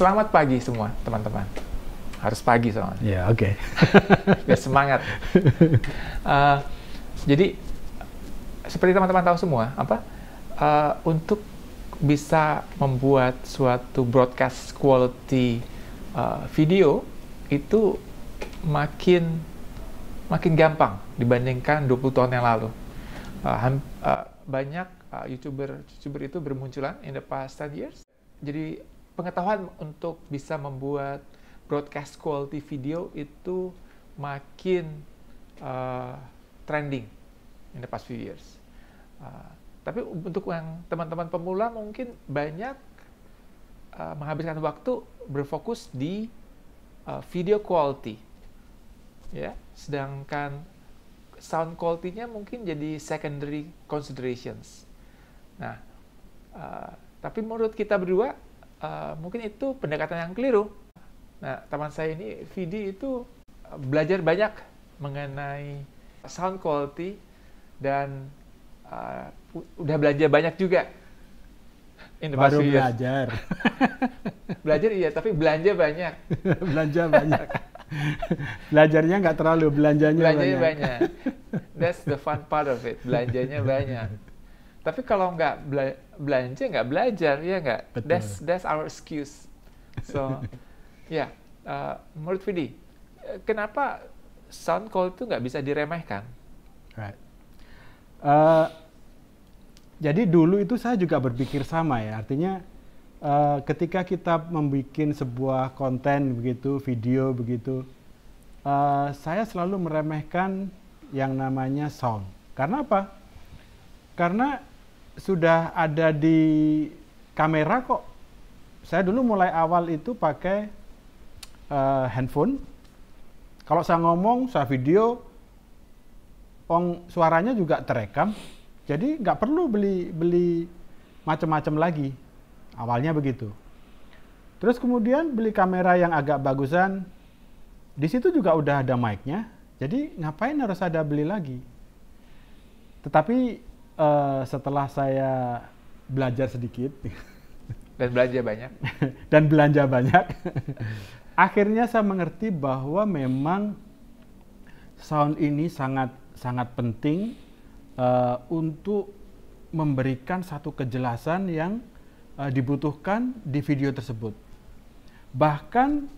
Selamat pagi semua teman-teman. Harus pagi soalnya. Ya yeah, oke. Okay. semangat. Uh, jadi seperti teman-teman tahu semua apa uh, untuk bisa membuat suatu broadcast quality uh, video itu makin makin gampang dibandingkan 20 tahun yang lalu. Uh, uh, banyak uh, youtuber youtuber itu bermunculan in the past 10 years. Jadi pengetahuan untuk bisa membuat broadcast quality video itu makin uh, trending in the past few years. Uh, tapi untuk yang teman-teman pemula mungkin banyak uh, menghabiskan waktu berfokus di uh, video quality, ya. Sedangkan sound quality-nya mungkin jadi secondary considerations. Nah, uh, tapi menurut kita berdua uh, mungkin itu pendekatan yang keliru. Nah, teman saya ini, Vidi itu eh, belajar banyak mengenai sound quality dan uh, udah belajar banyak juga. In the Baru past ya. belajar. belajar iya, tapi belanja banyak. belanja banyak. Belajarnya nggak terlalu, belanjanya, belanjanya banyak. banyak. That's the fun part of it, belanjanya banyak. Tapi kalau nggak bela belanja nggak belajar ya nggak. That's that's our excuse. So ya yeah, uh, menurut Vidi, eh, kenapa sound call itu nggak bisa diremehkan? Right. Uh, jadi dulu itu saya juga berpikir sama ya. Artinya uh, ketika kita membuat sebuah konten begitu, video begitu, uh, saya selalu meremehkan yang namanya sound. Karena apa? Karena sudah ada di kamera kok. Saya dulu mulai awal itu pakai uh, handphone. Kalau saya ngomong, saya video, ong suaranya juga terekam. Jadi nggak perlu beli beli macam-macam lagi. Awalnya begitu. Terus kemudian beli kamera yang agak bagusan. Di situ juga udah ada mic-nya. Jadi ngapain harus ada beli lagi? Tetapi uh, setelah saya belajar sedikit dan belanja banyak dan belanja banyak akhirnya saya mengerti bahwa memang sound ini sangat sangat penting uh, untuk memberikan satu kejelasan yang uh, dibutuhkan di video tersebut bahkan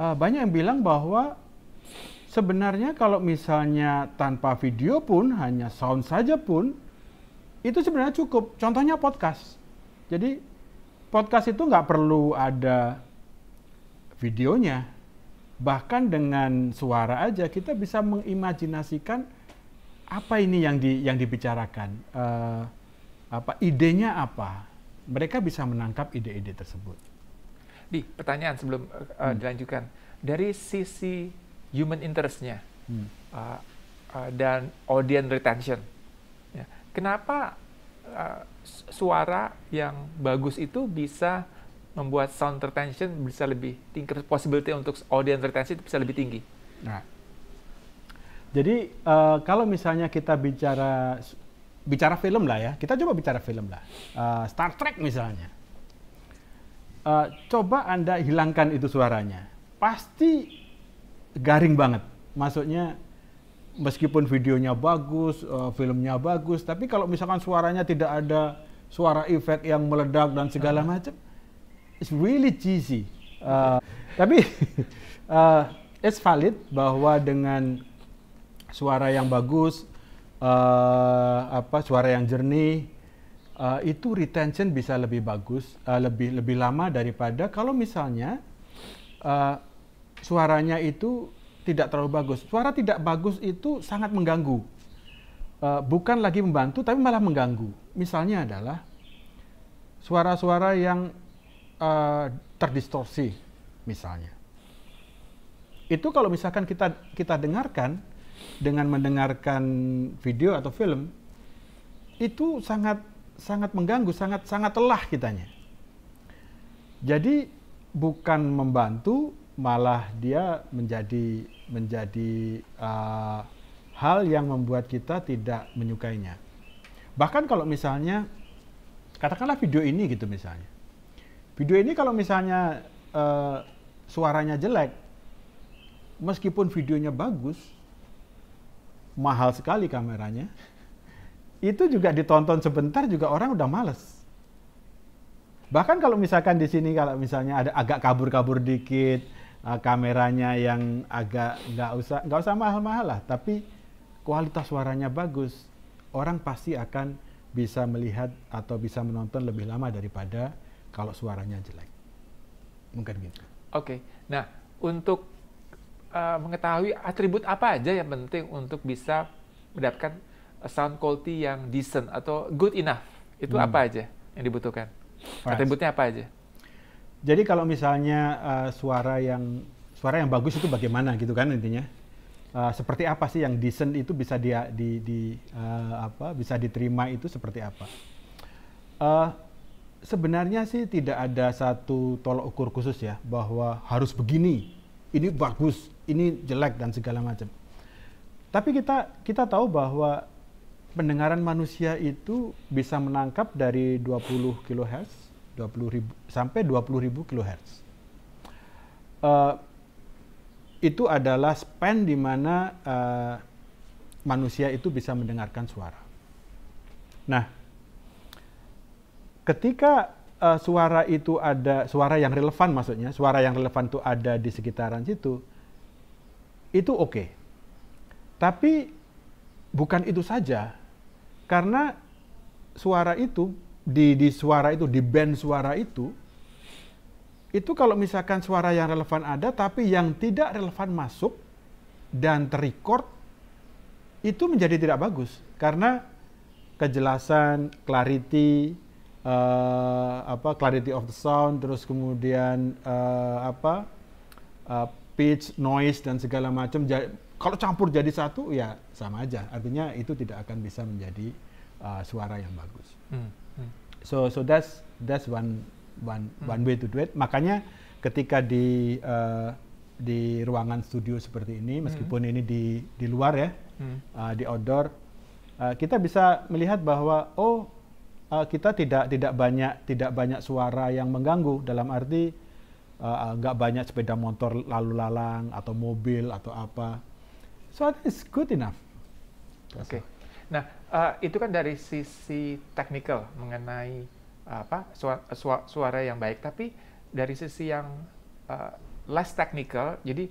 uh, banyak yang bilang bahwa sebenarnya kalau misalnya tanpa video pun hanya sound saja pun itu sebenarnya cukup. Contohnya podcast. Jadi podcast itu nggak perlu ada videonya. Bahkan dengan suara aja kita bisa mengimajinasikan apa ini yang di yang dibicarakan. Uh, apa idenya apa? Mereka bisa menangkap ide-ide tersebut. Di pertanyaan sebelum uh, hmm. dilanjutkan dari sisi human interestnya hmm. uh, uh, dan audience retention kenapa uh, suara yang bagus itu bisa membuat sound retention bisa lebih tingkat possibility untuk audio retention bisa lebih tinggi. Nah, jadi uh, kalau misalnya kita bicara bicara film lah ya, kita coba bicara film lah, uh, Star Trek misalnya, uh, coba anda hilangkan itu suaranya, pasti garing banget, maksudnya meskipun videonya bagus, uh, filmnya bagus, tapi kalau misalkan suaranya tidak ada suara efek yang meledak dan segala ah. macam, it's really cheesy. Uh, tapi uh, it's valid bahwa dengan suara yang bagus, uh, apa suara yang jernih, uh, itu retention bisa lebih bagus, uh, lebih lebih lama daripada kalau misalnya uh, suaranya itu tidak terlalu bagus. Suara tidak bagus itu sangat mengganggu. E, bukan lagi membantu, tapi malah mengganggu. Misalnya adalah suara-suara yang e, terdistorsi, misalnya. Itu kalau misalkan kita kita dengarkan dengan mendengarkan video atau film, itu sangat sangat mengganggu, sangat sangat telah kitanya. Jadi bukan membantu, malah dia menjadi menjadi uh, hal yang membuat kita tidak menyukainya. Bahkan kalau misalnya katakanlah video ini gitu misalnya, video ini kalau misalnya uh, suaranya jelek, meskipun videonya bagus, mahal sekali kameranya, itu juga ditonton sebentar juga orang udah males. Bahkan kalau misalkan di sini kalau misalnya ada agak kabur-kabur dikit, uh, kameranya yang agak nggak usah nggak usah mahal-mahal lah, tapi kualitas suaranya bagus, orang pasti akan bisa melihat atau bisa menonton lebih lama daripada kalau suaranya jelek. Mungkin gitu. Oke. Okay. Nah, untuk uh, mengetahui atribut apa aja yang penting untuk bisa mendapatkan eh, sound quality yang decent atau good enough, itu hmm. apa aja yang dibutuhkan? Atributnya apa aja? Jadi kalau misalnya uh, suara yang suara yang bagus itu bagaimana gitu kan intinya? Uh, seperti apa sih yang decent itu bisa dia di, di uh, apa bisa diterima itu seperti apa? Uh, sebenarnya sih tidak ada satu tolok ukur khusus ya bahwa harus begini, ini bagus, ini jelek dan segala macam. Tapi kita kita tahu bahwa pendengaran manusia itu bisa menangkap dari 20 kHz 20 ribu, sampai 20 ribu kilohertz. Uh, itu adalah span di mana uh, manusia itu bisa mendengarkan suara. Nah, ketika uh, suara itu ada suara yang relevan maksudnya, suara yang relevan itu ada di sekitaran situ, itu oke. Okay. Tapi bukan itu saja, karena suara itu di di suara itu di band suara itu itu kalau misalkan suara yang relevan ada tapi yang tidak relevan masuk dan terrecord itu menjadi tidak bagus karena kejelasan clarity uh, apa clarity of the sound terus kemudian uh, apa uh, pitch noise dan segala macam kalau campur jadi satu ya sama aja artinya itu tidak akan bisa menjadi uh, suara yang bagus. Hmm. Hmm. So so that's that's one one hmm. one way to do it. Makanya ketika di uh, di ruangan studio seperti ini, hmm. meskipun hmm. ini di di luar ya, hmm. uh, di outdoor, uh, kita bisa melihat bahwa oh uh, kita tidak tidak banyak tidak banyak suara yang mengganggu dalam arti uh, uh, nggak uh, banyak sepeda motor lalu lalang atau mobil atau apa. So is it's good enough. Oke. Okay. Nah, uh, itu kan dari sisi teknikal mengenai uh, apa suara, suara, yang baik, tapi dari sisi yang uh, less technical, jadi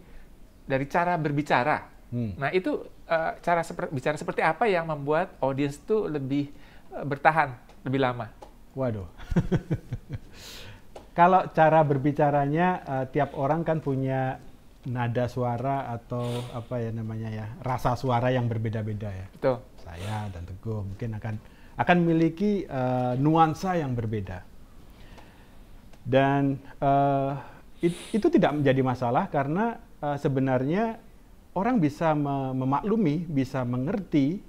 dari cara berbicara. Hmm. Nah, itu uh, cara seper, bicara seperti apa yang membuat audiens itu lebih uh, bertahan lebih lama? Waduh. Kalau cara berbicaranya uh, tiap orang kan punya nada suara atau apa ya namanya ya, rasa suara yang berbeda-beda ya. Betul saya dan Teguh mungkin akan akan memiliki uh, eh, nuansa yang berbeda. Dan uh, it, itu tidak menjadi masalah karena uh, sebenarnya orang bisa memaklumi, bisa mengerti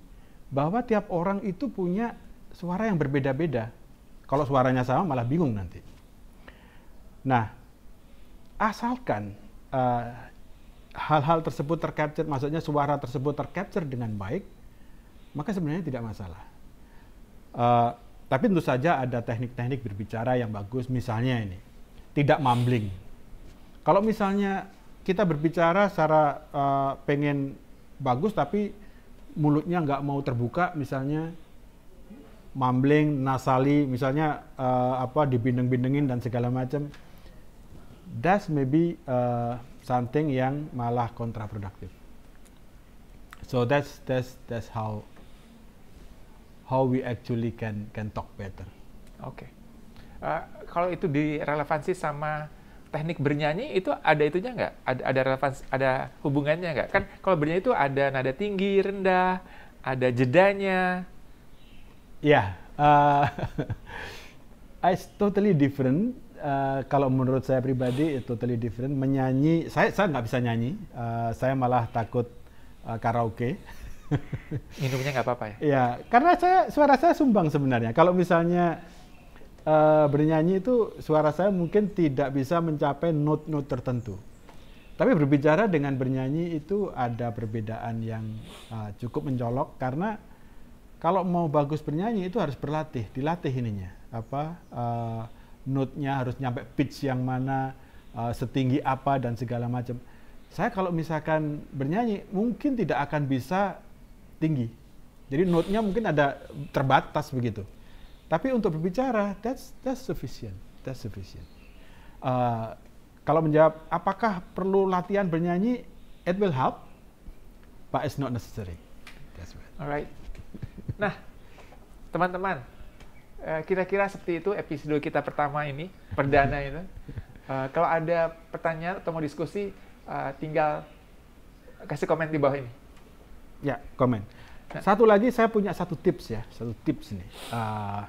bahwa tiap orang itu punya suara yang berbeda-beda. Kalau suaranya sama malah bingung nanti. Nah, asalkan hal-hal uh, hal -hal tersebut tercapture, maksudnya suara tersebut tercapture dengan baik, maka sebenarnya tidak masalah. Uh, tapi tentu saja ada teknik-teknik berbicara yang bagus, misalnya ini, tidak mumbling. Kalau misalnya kita berbicara secara uh, pengen bagus tapi mulutnya nggak mau terbuka, misalnya mumbling, nasali, misalnya uh, apa dibindeng-bindengin dan segala macam, that's maybe uh, something yang malah kontraproduktif. So that's that's that's how how we actually can can talk better. Oke. Okay. Uh, eh, kalau itu direlevansi sama teknik bernyanyi itu ada itunya nggak? Ada ada relevansi, ada hubungannya nggak? Kan kalau bernyanyi itu ada nada tinggi, rendah, ada jedanya. Ya, yeah, uh, it's totally different. Uh, kalau menurut saya pribadi, it's totally different. Menyanyi, saya saya nggak bisa nyanyi. Uh, saya malah takut uh, karaoke. minumnya nggak apa-apa ya? Iya, karena saya suara saya sumbang sebenarnya. Kalau misalnya uh, bernyanyi itu suara saya mungkin tidak bisa mencapai note-note tertentu. Tapi berbicara dengan bernyanyi itu ada perbedaan yang uh, cukup mencolok karena kalau mau bagus bernyanyi itu harus berlatih, dilatih ininya apa uh, note-nya harus nyampe pitch yang mana, uh, setinggi apa dan segala macam saya kalau misalkan bernyanyi mungkin tidak akan bisa tinggi. Jadi note nya mungkin ada terbatas begitu. Tapi untuk berbicara, that's that's sufficient, that's sufficient. Uh, kalau menjawab apakah perlu latihan bernyanyi, it will help, but it's not necessary. That's right. Alright. Nah, teman-teman, eh, kira-kira seperti itu episode kita pertama ini, perdana itu. Uh, kalau ada pertanyaan atau mau diskusi, uh, tinggal kasih komen di bawah ini. Ya, komen. Ya. Satu lagi saya punya satu tips ya, satu tips nih. Uh,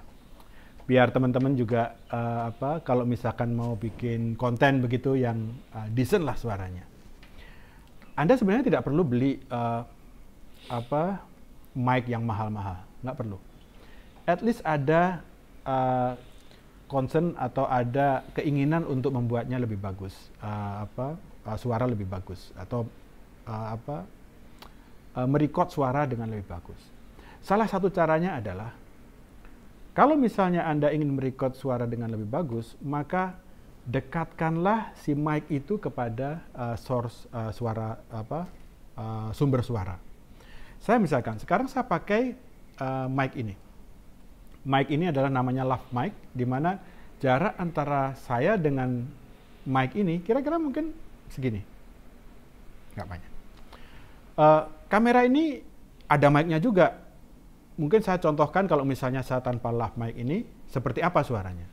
biar teman-teman juga uh, apa kalau misalkan mau bikin konten begitu yang uh, decent lah suaranya. Anda sebenarnya tidak perlu beli uh, apa mic yang mahal-mahal, nggak perlu. At least ada uh, concern atau ada keinginan untuk membuatnya lebih bagus, uh, apa uh, suara lebih bagus atau uh, apa Eh, merekod suara dengan lebih bagus. Salah satu caranya adalah kalau misalnya Anda ingin merekod suara dengan lebih bagus, maka dekatkanlah si mic itu kepada uh, source uh, suara apa uh, sumber suara. Saya misalkan sekarang saya pakai uh, mic ini. Mic ini adalah namanya lav mic di mana jarak antara saya dengan mic ini kira-kira mungkin segini. Gak banyak. Uh, Kamera ini ada mic-nya juga. Mungkin saya contohkan kalau misalnya saya tanpa lap mic ini, seperti apa suaranya.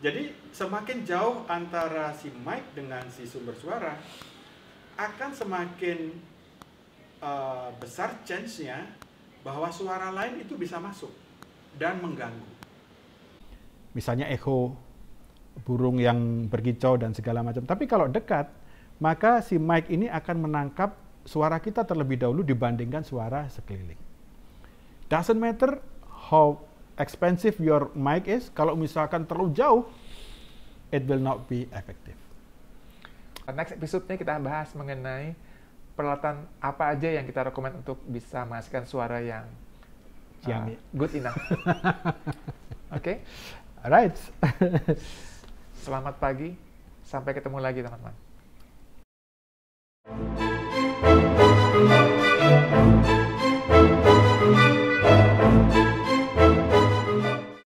Jadi semakin jauh antara si mic dengan si sumber suara, akan semakin uh, besar chance-nya bahwa suara lain itu bisa masuk dan mengganggu. Misalnya echo, burung yang berkicau dan segala macam. Tapi kalau dekat, maka si mic ini akan menangkap suara kita terlebih dahulu dibandingkan suara sekeliling. Doesn't matter how expensive your mic is, kalau misalkan terlalu jauh, it will not be effective. Nah, next episode-nya kita bahas mengenai peralatan apa aja yang kita rekomend untuk bisa menghasilkan suara yang uh, good enough. Oke? Okay? Alright. Selamat pagi. Sampai ketemu lagi teman-teman.